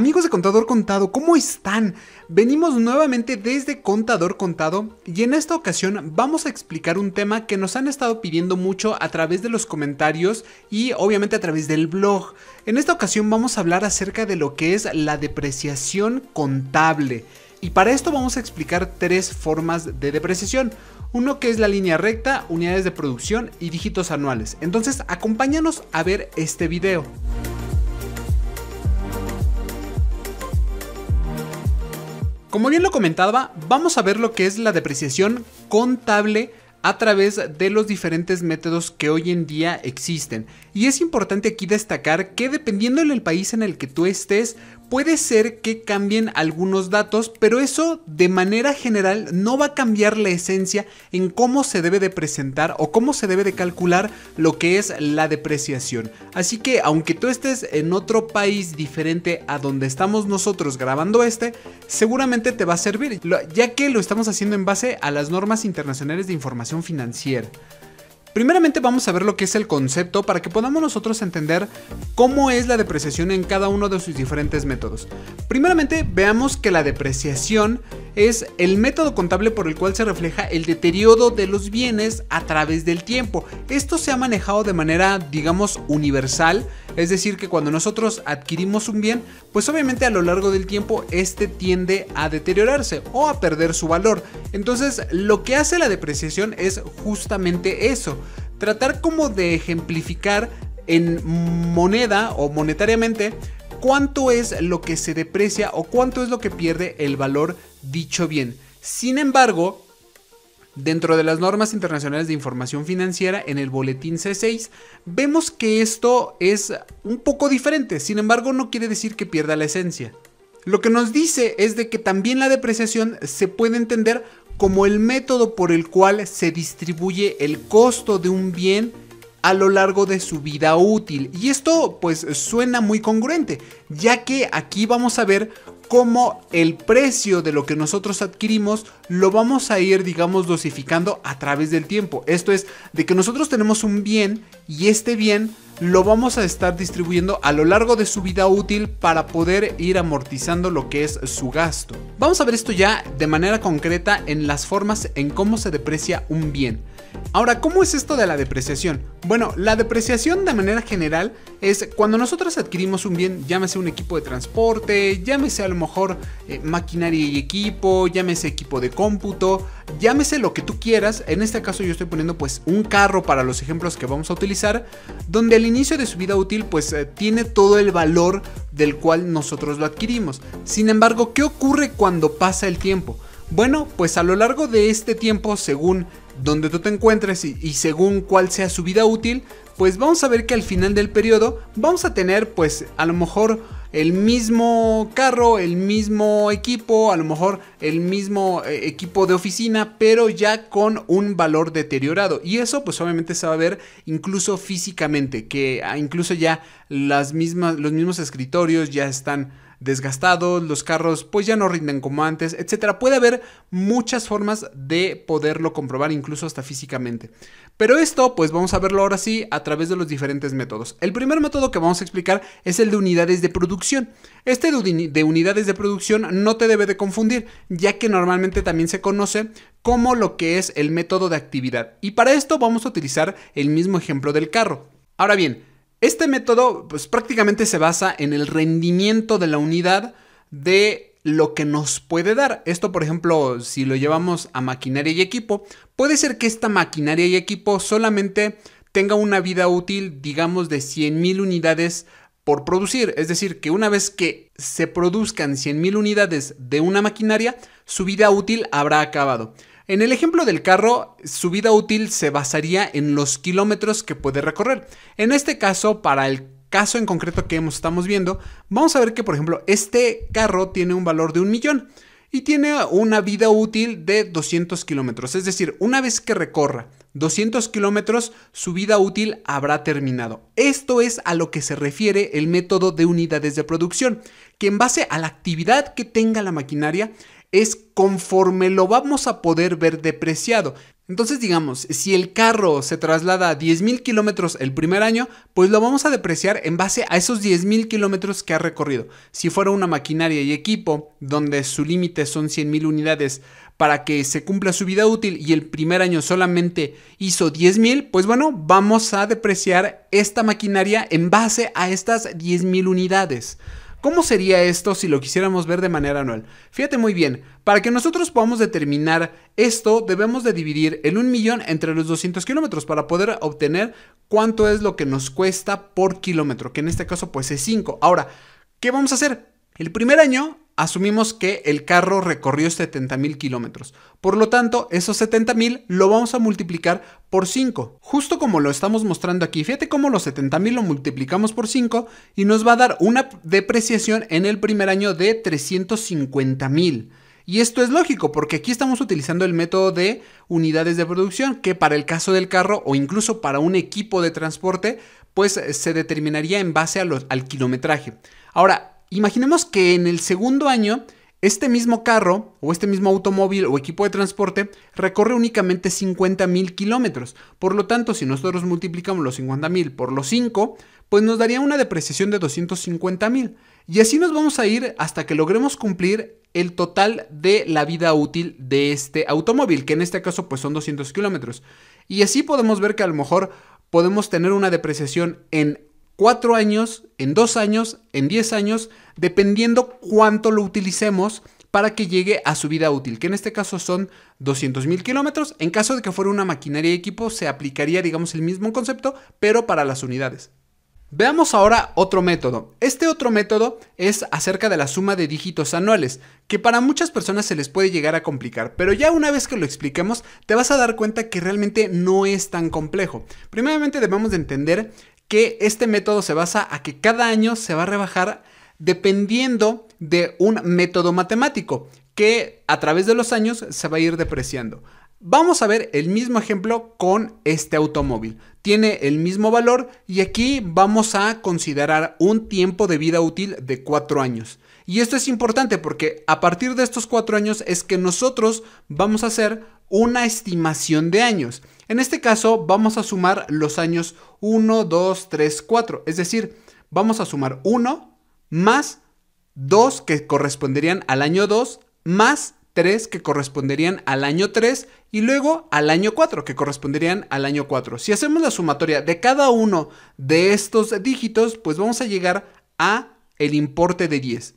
Amigos de Contador Contado, ¿cómo están? Venimos nuevamente desde Contador Contado y en esta ocasión vamos a explicar un tema que nos han estado pidiendo mucho a través de los comentarios y obviamente a través del blog. En esta ocasión vamos a hablar acerca de lo que es la depreciación contable. Y para esto vamos a explicar tres formas de depreciación. Uno que es la línea recta, unidades de producción y dígitos anuales. Entonces acompáñanos a ver este video. Como bien lo comentaba, vamos a ver lo que es la depreciación contable a través de los diferentes métodos que hoy en día existen. Y es importante aquí destacar que dependiendo del país en el que tú estés, puede ser que cambien algunos datos, pero eso de manera general no va a cambiar la esencia en cómo se debe de presentar o cómo se debe de calcular lo que es la depreciación. Así que aunque tú estés en otro país diferente a donde estamos nosotros grabando este, seguramente te va a servir, ya que lo estamos haciendo en base a las normas internacionales de información financiera. Primeramente vamos a ver lo que es el concepto para que podamos nosotros entender cómo es la depreciación en cada uno de sus diferentes métodos. Primeramente veamos que la depreciación es el método contable por el cual se refleja el deterioro de los bienes a través del tiempo. Esto se ha manejado de manera, digamos, universal, es decir, que cuando nosotros adquirimos un bien, pues obviamente a lo largo del tiempo este tiende a deteriorarse o a perder su valor. Entonces, lo que hace la depreciación es justamente eso, tratar como de ejemplificar en moneda o monetariamente cuánto es lo que se deprecia o cuánto es lo que pierde el valor dicho bien. Sin embargo, Dentro de las normas internacionales de información financiera en el boletín C6, vemos que esto es un poco diferente, sin embargo no quiere decir que pierda la esencia. Lo que nos dice es de que también la depreciación se puede entender como el método por el cual se distribuye el costo de un bien a lo largo de su vida útil. Y esto pues suena muy congruente, ya que aquí vamos a ver cómo el precio de lo que nosotros adquirimos lo vamos a ir, digamos, dosificando a través del tiempo. Esto es, de que nosotros tenemos un bien y este bien lo vamos a estar distribuyendo a lo largo de su vida útil para poder ir amortizando lo que es su gasto. Vamos a ver esto ya de manera concreta en las formas en cómo se deprecia un bien. Ahora, ¿cómo es esto de la depreciación? Bueno, la depreciación de manera general es cuando nosotros adquirimos un bien, llámese un equipo de transporte, llámese a lo mejor eh, maquinaria y equipo, llámese equipo de cómputo, llámese lo que tú quieras. En este caso yo estoy poniendo pues un carro para los ejemplos que vamos a utilizar, donde al inicio de su vida útil pues eh, tiene todo el valor del cual nosotros lo adquirimos. Sin embargo, ¿qué ocurre cuando pasa el tiempo? Bueno, pues a lo largo de este tiempo, según donde tú te encuentres y, según cuál sea su vida útil, pues vamos a ver que al final del periodo vamos a tener pues a lo mejor el mismo carro, el mismo equipo, a lo mejor el mismo eh, equipo de oficina, pero ya con un valor deteriorado. Y eso pues obviamente se va a ver incluso físicamente, que ah, incluso ya las mismas, los mismos escritorios ya están desgastados, los carros pues ya no rinden como antes, etc. Puede haber muchas formas de poderlo comprobar incluso hasta físicamente. Pero esto pues vamos a verlo ahora sí a través de los diferentes métodos. El primer método que vamos a explicar es el de unidades de producción. Este de unidades de producción no te debe de confundir, ya que normalmente también se conoce como lo que es el método de actividad. Y para esto vamos a utilizar el mismo ejemplo del carro. Ahora bien, este método pues, prácticamente se basa en el rendimiento de la unidad de lo que nos puede dar. Esto, por ejemplo, si lo llevamos a maquinaria y equipo, puede ser que esta maquinaria y equipo solamente tenga una vida útil, digamos, de 100.000 unidades por producir. Es decir, que una vez que se produzcan 100.000 unidades de una maquinaria, su vida útil habrá acabado. En el ejemplo del carro, su vida útil se basaría en los kilómetros que puede recorrer. En este caso, para el caso en concreto que estamos viendo, vamos a ver que, por ejemplo, este carro tiene un valor de un millón y tiene una vida útil de 200 kilómetros. Es decir, una vez que recorra 200 kilómetros, su vida útil habrá terminado. Esto es a lo que se refiere el método de unidades de producción, que en base a la actividad que tenga la maquinaria, es conforme lo vamos a poder ver depreciado. Entonces digamos, si el carro se traslada a 10.000 kilómetros el primer año, pues lo vamos a depreciar en base a esos 10.000 kilómetros que ha recorrido. Si fuera una maquinaria y equipo, donde su límite son 100.000 unidades para que se cumpla su vida útil y el primer año solamente hizo 10.000, pues bueno, vamos a depreciar esta maquinaria en base a estas 10.000 unidades. ¿Cómo sería esto si lo quisiéramos ver de manera anual? Fíjate muy bien, para que nosotros podamos determinar esto, debemos de dividir el 1 millón entre los 200 kilómetros para poder obtener cuánto es lo que nos cuesta por kilómetro, que en este caso pues es 5. Ahora, ¿qué vamos a hacer? El primer año asumimos que el carro recorrió 70.000 kilómetros. Por lo tanto, esos 70.000 lo vamos a multiplicar por 5, justo como lo estamos mostrando aquí. Fíjate cómo los 70.000 lo multiplicamos por 5 y nos va a dar una depreciación en el primer año de 350.000. Y esto es lógico, porque aquí estamos utilizando el método de unidades de producción, que para el caso del carro o incluso para un equipo de transporte, pues eh, se determinaría en base al kilometraje. Ahora, Imaginemos que en el segundo año este mismo carro o este mismo automóvil o equipo de transporte recorre únicamente 50.000 kilómetros. Por lo tanto, si nosotros multiplicamos los 50.000 por los 5, pues nos daría una depreciación de 250.000. Y así nos vamos a ir hasta que logremos cumplir el total de la vida útil de este automóvil, que en este caso pues son 200 kilómetros. Y así podemos ver que a lo mejor podemos tener una depreciación en ...cuatro años, en dos años, en 10 años, dependiendo cuánto lo utilicemos para que llegue a su vida útil, que en este caso son mil kilómetros. En caso de que fuera una maquinaria y equipo, se aplicaría, digamos, el mismo concepto, pero para las unidades. Veamos ahora otro método. Este otro método es acerca de la suma de dígitos anuales, que para muchas personas se les puede llegar a complicar, pero ya una vez que lo expliquemos te vas a dar cuenta que realmente no es tan complejo. Primeramente debemos de entender que este método se basa a que cada año se va a rebajar dependiendo de un método matemático que a través de los años se va a ir depreciando. Vamos a ver el mismo ejemplo con este automóvil. Tiene el mismo valor y aquí vamos a considerar un tiempo de vida útil de 4 años. Y esto es importante porque a partir de estos cuatro años es que nosotros vamos a hacer una estimación de años. En este caso vamos a sumar los años 1, 2, 3, 4. Es decir, vamos a sumar 1 más 2 que corresponderían al año 2 más 3 que corresponderían al año 3 y luego al año 4 que corresponderían al año 4. Si hacemos la sumatoria de cada uno de estos dígitos, pues vamos a llegar a el importe de 10.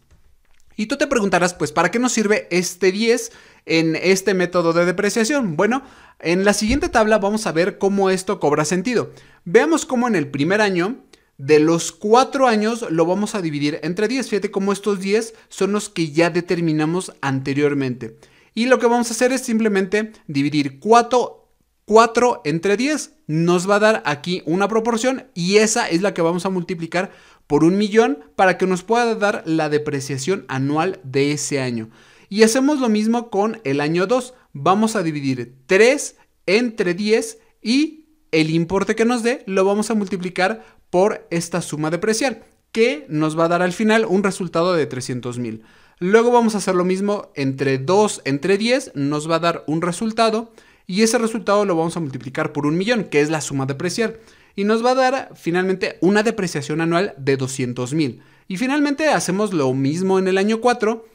Y tú te preguntarás, pues, ¿para qué nos sirve este 10 en este método de depreciación? Bueno, en la siguiente tabla vamos a ver cómo esto cobra sentido. Veamos cómo en el primer año, de los 4 años, lo vamos a dividir entre 10. Fíjate cómo estos 10 son los que ya determinamos anteriormente. Y lo que vamos a hacer es simplemente dividir 4 4 entre 10 nos va a dar aquí una proporción y esa es la que vamos a multiplicar por un millón para que nos pueda dar la depreciación anual de ese año. Y hacemos lo mismo con el año 2. Vamos a dividir 3 entre 10 y el importe que nos dé lo vamos a multiplicar por esta suma depreciar que nos va a dar al final un resultado de 300 mil. Luego vamos a hacer lo mismo entre 2 entre 10, nos va a dar un resultado y ese resultado lo vamos a multiplicar por un millón, que es la suma depreciar y nos va a dar finalmente una depreciación anual de 200 mil. Y finalmente hacemos lo mismo en el año 4,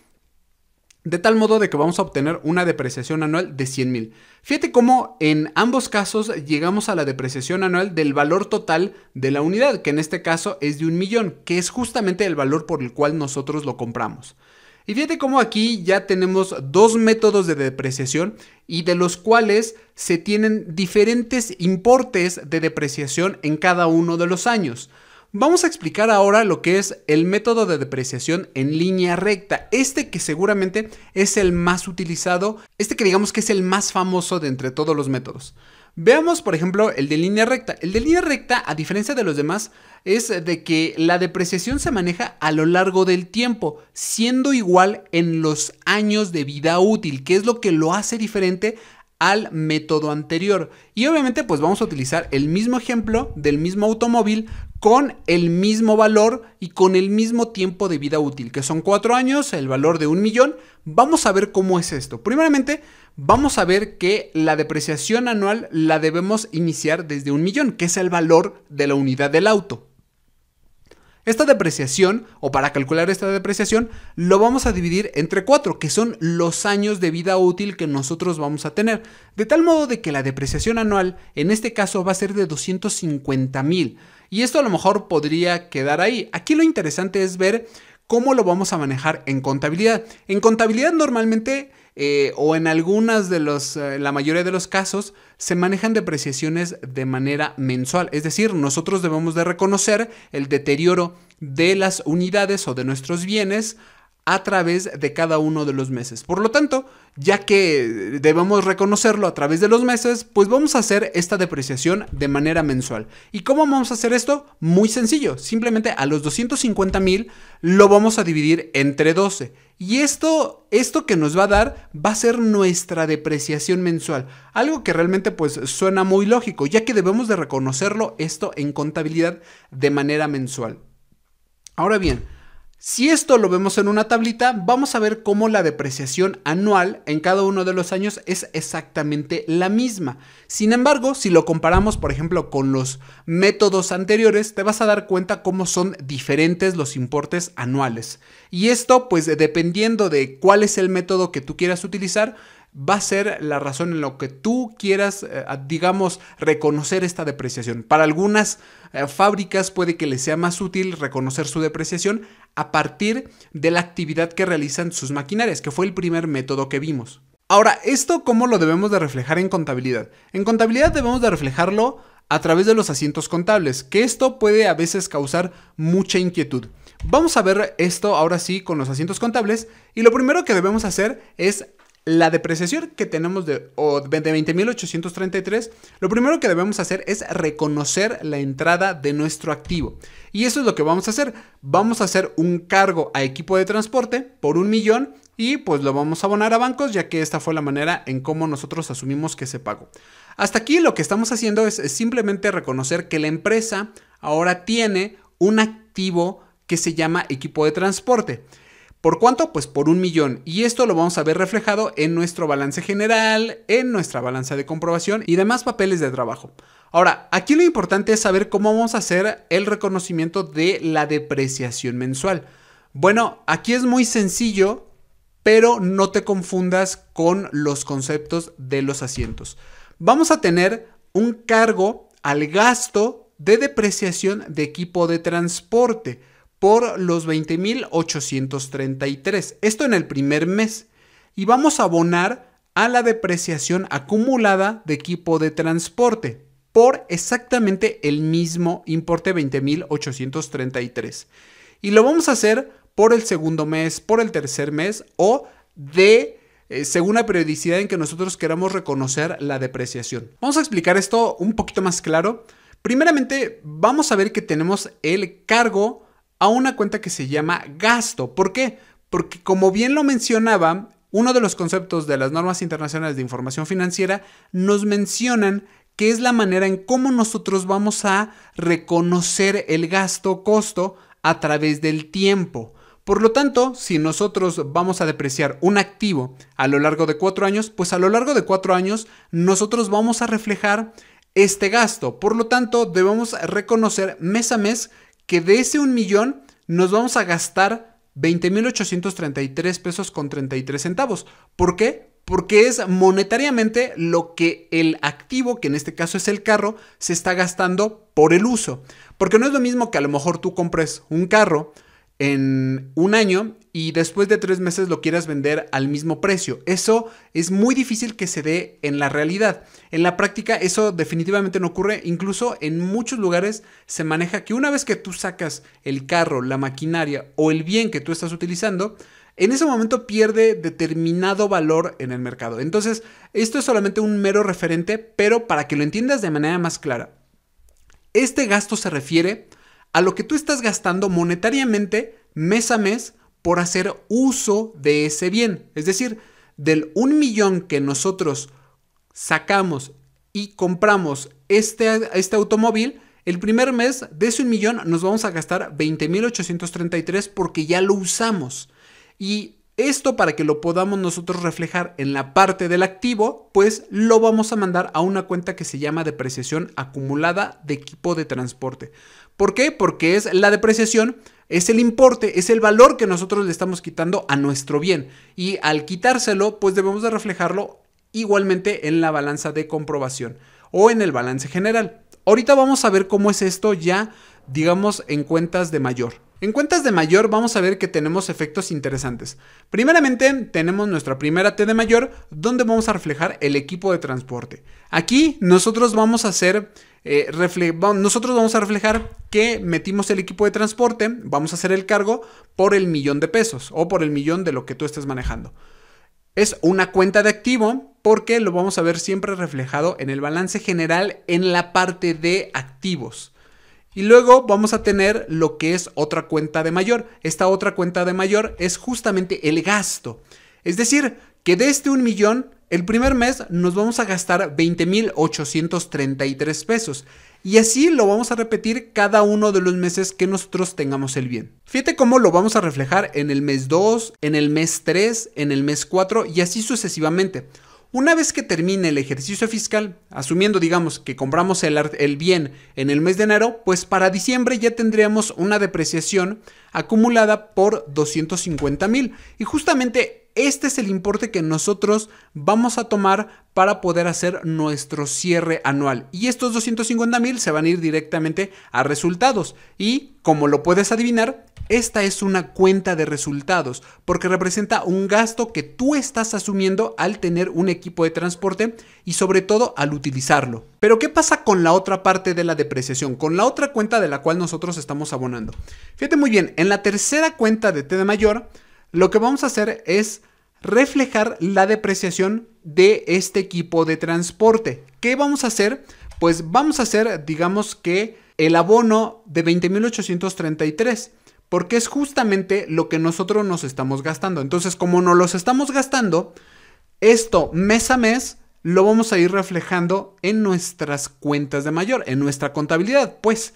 de tal modo de que vamos a obtener una depreciación anual de 100 mil. Fíjate cómo en ambos casos llegamos a la depreciación anual del valor total de la unidad, que en este caso es de un millón, que es justamente el valor por el cual nosotros lo compramos. Y fíjate cómo aquí ya tenemos dos métodos de depreciación y de los cuales se tienen diferentes importes de depreciación en cada uno de los años. Vamos a explicar ahora lo que es el método de depreciación en línea recta, este que seguramente es el más utilizado, este que digamos que es el más famoso de entre todos los métodos. Veamos, por ejemplo, el de línea recta. El de línea recta, a diferencia de los demás, es de que la depreciación se maneja a lo largo del tiempo, siendo igual en los años de vida útil, que es lo que lo hace diferente al método anterior. Y obviamente pues vamos a utilizar el mismo ejemplo del mismo automóvil con el mismo valor y con el mismo tiempo de vida útil, que son cuatro años, el valor de un millón. Vamos a ver cómo es esto. Primeramente, vamos a ver que la depreciación anual la debemos iniciar desde un millón, que es el valor de la unidad del auto. Esta depreciación, o para calcular esta depreciación, lo vamos a dividir entre cuatro, que son los años de vida útil que nosotros vamos a tener. De tal modo de que la depreciación anual, en este caso, va a ser de 250 mil. Y esto a lo mejor podría quedar ahí. Aquí lo interesante es ver cómo lo vamos a manejar en contabilidad. En contabilidad normalmente eh, o en algunas de los, eh, la mayoría de los casos, se manejan depreciaciones de manera mensual. Es decir, nosotros debemos de reconocer el deterioro de las unidades o de nuestros bienes a través de cada uno de los meses. Por lo tanto, ya que debemos reconocerlo a través de los meses, pues vamos a hacer esta depreciación de manera mensual. ¿Y cómo vamos a hacer esto? Muy sencillo, simplemente a los 250 mil lo vamos a dividir entre 12. Y esto, esto que nos va a dar va a ser nuestra depreciación mensual. Algo que realmente pues suena muy lógico, ya que debemos de reconocerlo esto en contabilidad de manera mensual. Ahora bien, si esto lo vemos en una tablita, vamos a ver cómo la depreciación anual en cada uno de los años es exactamente la misma. Sin embargo, si lo comparamos, por ejemplo, con los métodos anteriores, te vas a dar cuenta cómo son diferentes los importes anuales. Y esto, pues dependiendo de cuál es el método que tú quieras utilizar, va a ser la razón en la que tú quieras, eh, digamos, reconocer esta depreciación. Para algunas eh, fábricas puede que les sea más útil reconocer su depreciación, a partir de la actividad que realizan sus maquinarias, que fue el primer método que vimos. Ahora, ¿esto cómo lo debemos de reflejar en contabilidad? En contabilidad debemos de reflejarlo a través de los asientos contables, que esto puede a veces causar mucha inquietud. Vamos a ver esto ahora sí con los asientos contables y lo primero que debemos hacer es la depreciación que tenemos de, de 20.833, lo primero que debemos hacer es reconocer la entrada de nuestro activo. Y eso es lo que vamos a hacer. Vamos a hacer un cargo a equipo de transporte por un millón y pues lo vamos a abonar a bancos ya que esta fue la manera en cómo nosotros asumimos que se pagó. Hasta aquí lo que estamos haciendo es simplemente reconocer que la empresa ahora tiene un activo que se llama equipo de transporte. ¿Por cuánto? Pues por un millón. Y esto lo vamos a ver reflejado en nuestro balance general, en nuestra balanza de comprobación y demás papeles de trabajo. Ahora, aquí lo importante es saber cómo vamos a hacer el reconocimiento de la depreciación mensual. Bueno, aquí es muy sencillo, pero no te confundas con los conceptos de los asientos. Vamos a tener un cargo al gasto de depreciación de equipo de transporte por los 20.833. Esto en el primer mes. Y vamos a abonar a la depreciación acumulada de equipo de transporte por exactamente el mismo importe 20.833. Y lo vamos a hacer por el segundo mes, por el tercer mes o de eh, según la periodicidad en que nosotros queramos reconocer la depreciación. Vamos a explicar esto un poquito más claro. Primeramente, vamos a ver que tenemos el cargo a una cuenta que se llama gasto. ¿Por qué? Porque como bien lo mencionaba, uno de los conceptos de las normas internacionales de información financiera nos mencionan que es la manera en cómo nosotros vamos a reconocer el gasto-costo a través del tiempo. Por lo tanto, si nosotros vamos a depreciar un activo a lo largo de cuatro años, pues a lo largo de cuatro años nosotros vamos a reflejar este gasto. Por lo tanto, debemos reconocer mes a mes que de ese un millón nos vamos a gastar 20.833 pesos con 33 centavos. ¿Por qué? Porque es monetariamente lo que el activo, que en este caso es el carro, se está gastando por el uso. Porque no es lo mismo que a lo mejor tú compres un carro, en un año y después de tres meses lo quieras vender al mismo precio. Eso es muy difícil que se dé en la realidad. En la práctica eso definitivamente no ocurre. Incluso en muchos lugares se maneja que una vez que tú sacas el carro, la maquinaria o el bien que tú estás utilizando, en ese momento pierde determinado valor en el mercado. Entonces, esto es solamente un mero referente, pero para que lo entiendas de manera más clara. Este gasto se refiere a lo que tú estás gastando monetariamente mes a mes por hacer uso de ese bien. Es decir, del un millón que nosotros sacamos y compramos este, este automóvil, el primer mes de ese 1 millón nos vamos a gastar 20.833 porque ya lo usamos. Y esto para que lo podamos nosotros reflejar en la parte del activo, pues lo vamos a mandar a una cuenta que se llama depreciación acumulada de equipo de transporte. ¿Por qué? Porque es la depreciación, es el importe, es el valor que nosotros le estamos quitando a nuestro bien. Y al quitárselo, pues debemos de reflejarlo igualmente en la balanza de comprobación o en el balance general. Ahorita vamos a ver cómo es esto ya, digamos, en cuentas de mayor. En cuentas de mayor vamos a ver que tenemos efectos interesantes. Primeramente tenemos nuestra primera T de mayor donde vamos a reflejar el equipo de transporte. Aquí nosotros vamos a hacer eh, nosotros vamos a reflejar que metimos el equipo de transporte, vamos a hacer el cargo por el millón de pesos o por el millón de lo que tú estés manejando. Es una cuenta de activo porque lo vamos a ver siempre reflejado en el balance general en la parte de activos. Y luego vamos a tener lo que es otra cuenta de mayor. Esta otra cuenta de mayor es justamente el gasto. Es decir, que de este un millón el primer mes nos vamos a gastar 20.833 pesos y así lo vamos a repetir cada uno de los meses que nosotros tengamos el bien. Fíjate cómo lo vamos a reflejar en el mes 2, en el mes 3, en el mes 4 y así sucesivamente. Una vez que termine el ejercicio fiscal, asumiendo digamos que compramos el, el, bien en el mes de enero, pues para diciembre ya tendríamos una depreciación acumulada por 250 mil. Y justamente este es el importe que nosotros vamos a tomar para poder hacer nuestro cierre anual. Y estos 250 mil se van a ir directamente a resultados. Y como lo puedes adivinar, esta es una cuenta de resultados porque representa un gasto que tú estás asumiendo al tener un equipo de transporte y sobre todo al utilizarlo. Pero ¿qué pasa con la otra parte de la depreciación? Con la otra cuenta de la cual nosotros estamos abonando. Fíjate muy bien, en la tercera cuenta de T de mayor lo que vamos a hacer es reflejar la depreciación de este equipo de transporte. ¿Qué vamos a hacer? Pues vamos a hacer, digamos que, el abono de 20.833, porque es justamente lo que nosotros nos estamos gastando. Entonces, como nos los estamos gastando, esto mes a mes lo vamos a ir reflejando en nuestras cuentas de mayor, en nuestra contabilidad, pues.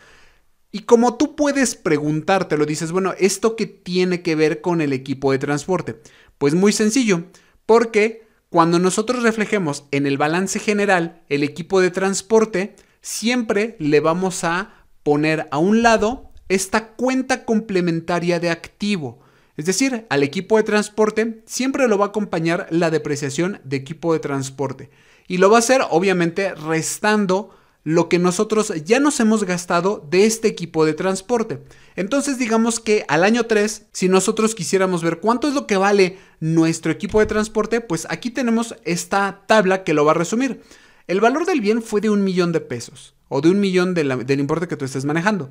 Y como tú puedes preguntarte, lo dices, bueno, ¿esto qué tiene que ver con el equipo de transporte? Pues muy sencillo, porque cuando nosotros reflejemos en el balance general el equipo de transporte, siempre le vamos a poner a un lado esta cuenta complementaria de activo. Es decir, al equipo de transporte siempre lo va a acompañar la depreciación de equipo de transporte. Y lo va a hacer obviamente restando lo que nosotros ya nos hemos gastado de este equipo de transporte. Entonces digamos que al año 3, si nosotros quisiéramos ver cuánto es lo que vale nuestro equipo de transporte, pues aquí tenemos esta tabla que lo va a resumir. El valor del bien fue de un millón de pesos o de un millón del importe que tú estés manejando.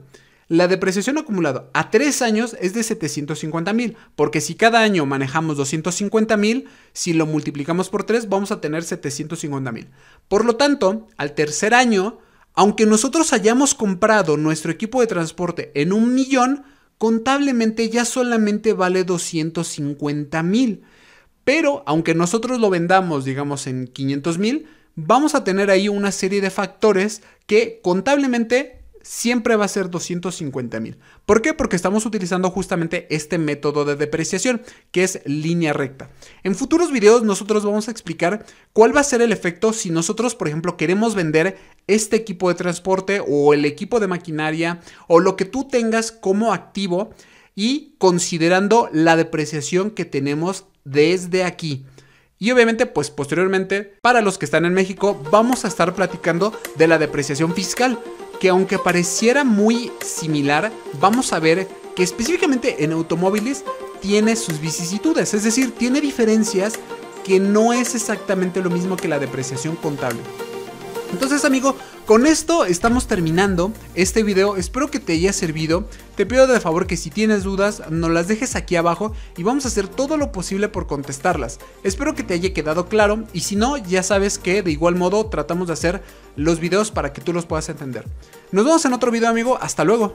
La depreciación acumulada a tres años es de 750 mil, porque si cada año manejamos 250 mil, si lo multiplicamos por tres vamos a tener 750 mil. Por lo tanto, al tercer año, aunque nosotros hayamos comprado nuestro equipo de transporte en un millón, contablemente ya solamente vale 250 mil. Pero aunque nosotros lo vendamos, digamos, en 500 mil, vamos a tener ahí una serie de factores que contablemente siempre va a ser 250 mil. ¿Por qué? Porque estamos utilizando justamente este método de depreciación, que es línea recta. En futuros videos nosotros vamos a explicar cuál va a ser el efecto si nosotros, por ejemplo, queremos vender este equipo de transporte o el equipo de maquinaria o lo que tú tengas como activo y considerando la depreciación que tenemos desde aquí. Y obviamente, pues posteriormente, para los que están en México, vamos a estar platicando de la depreciación fiscal que aunque pareciera muy similar, vamos a ver que específicamente en automóviles tiene sus vicisitudes, es decir, tiene diferencias que no es exactamente lo mismo que la depreciación contable. Entonces, amigo, con esto estamos terminando este video, espero que te haya servido. Te pido de favor que si tienes dudas, nos las dejes aquí abajo y vamos a hacer todo lo posible por contestarlas. Espero que te haya quedado claro y si no, ya sabes que de igual modo tratamos de hacer los videos para que tú los puedas entender. Nos vemos en otro video amigo, hasta luego.